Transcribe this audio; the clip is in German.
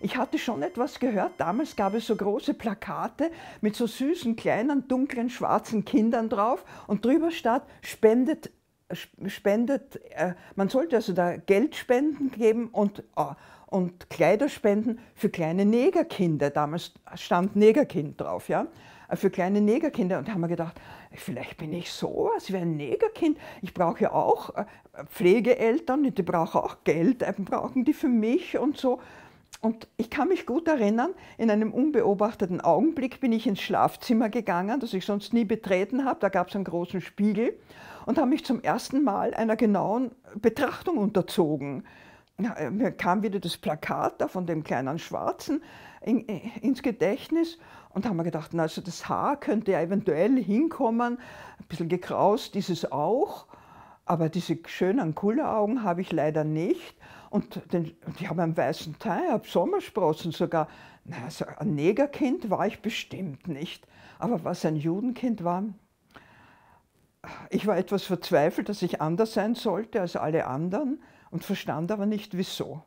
ich hatte schon etwas gehört, damals gab es so große Plakate mit so süßen, kleinen, dunklen, schwarzen Kindern drauf und drüber stand, spendet, spendet, äh, man sollte also da Geld spenden geben und, oh, und Kleider spenden für kleine Negerkinder. Damals stand Negerkind drauf, ja äh, für kleine Negerkinder und haben wir gedacht, vielleicht bin ich sowas wie ein Negerkind. Ich brauche ja auch äh, Pflegeeltern die brauchen auch Geld, brauchen die für mich und so. Und ich kann mich gut erinnern, in einem unbeobachteten Augenblick bin ich ins Schlafzimmer gegangen, das ich sonst nie betreten habe. Da gab es einen großen Spiegel und habe mich zum ersten Mal einer genauen Betrachtung unterzogen. Äh, mir kam wieder das Plakat da von dem kleinen Schwarzen in, äh, ins Gedächtnis und haben mir gedacht, na, also das Haar könnte ja eventuell hinkommen, ein bisschen gekraust ist es auch, aber diese schönen Kulleraugen habe ich leider nicht. Und, den, ich habe einen weißen Teil, habe Sommersprossen sogar. Na, also ein Negerkind war ich bestimmt nicht. Aber was ein Judenkind war, ich war etwas verzweifelt, dass ich anders sein sollte als alle anderen und verstand aber nicht, wieso.